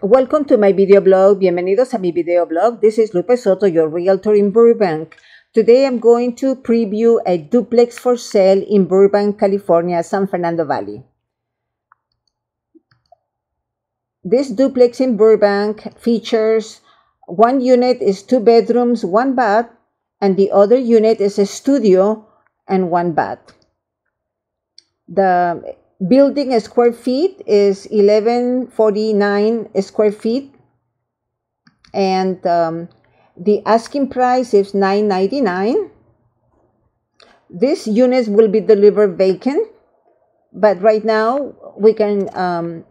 Welcome to my video blog. Bienvenidos a mi video blog. This is Lupe Soto, your realtor in Burbank. Today I'm going to preview a duplex for sale in Burbank, California, San Fernando Valley. This duplex in Burbank features one unit is two bedrooms, one bath, and the other unit is a studio and one bath. The building a square feet is 1149 square feet and um, the asking price is 999 This units will be delivered vacant but right now we can um,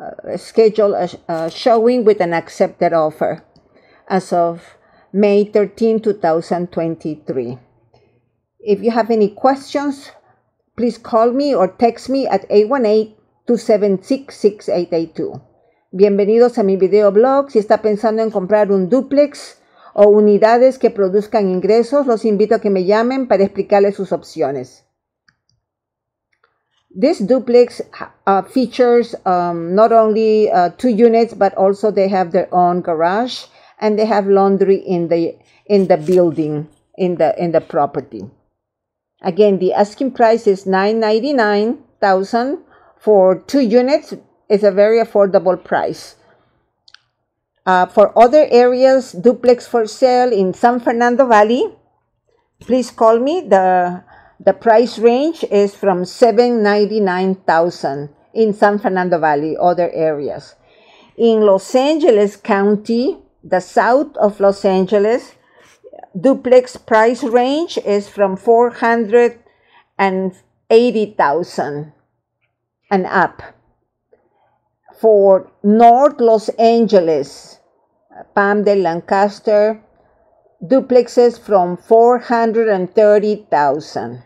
uh, schedule a, a, showing with an accepted offer as of may 13 2023 if you have any questions please call me or text me at 818-276-6882. Bienvenidos a mi video blog. Si está pensando en comprar un duplex o unidades que produzcan ingresos, los invito a que me llamen para explicarles sus opciones. This duplex uh, features um, not only uh, two units, but also they have their own garage and they have laundry in the in the building in the in the property. Again, the asking price is 999,000 for two units. It's a very affordable price. Uh, for other areas, duplex for sale in San Fernando Valley, please call me. The, the price range is from 799,000 in San Fernando Valley, other areas. In Los Angeles County, the south of Los Angeles, duplex price range is from 480,000 and up. For North Los Angeles, Palm de Lancaster, duplexes from 430,000.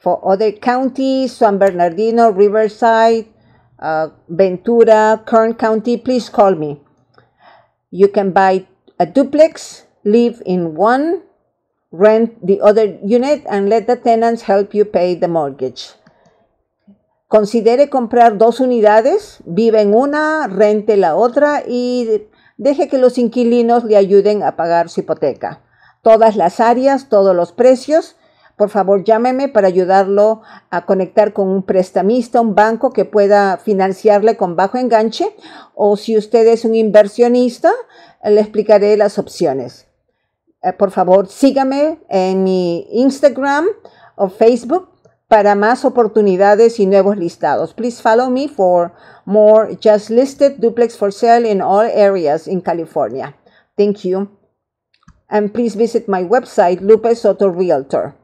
For other counties, San Bernardino, Riverside, uh, Ventura, Kern County, please call me. You can buy a duplex Live in one, rent the other unit and let the tenants help you pay the mortgage. Considere comprar dos unidades, vive en una, rente la otra y deje que los inquilinos le ayuden a pagar su hipoteca. Todas las áreas, todos los precios. Por favor, llámeme para ayudarlo a conectar con un prestamista, un banco que pueda financiarle con bajo enganche. O si usted es un inversionista, le explicaré las opciones. Eh, por favor sígame en mi Instagram o Facebook para más oportunidades y nuevos listados. Please follow me for more just listed duplex for sale in all areas in California. Thank you. And please visit my website, Lupe Soto Realtor.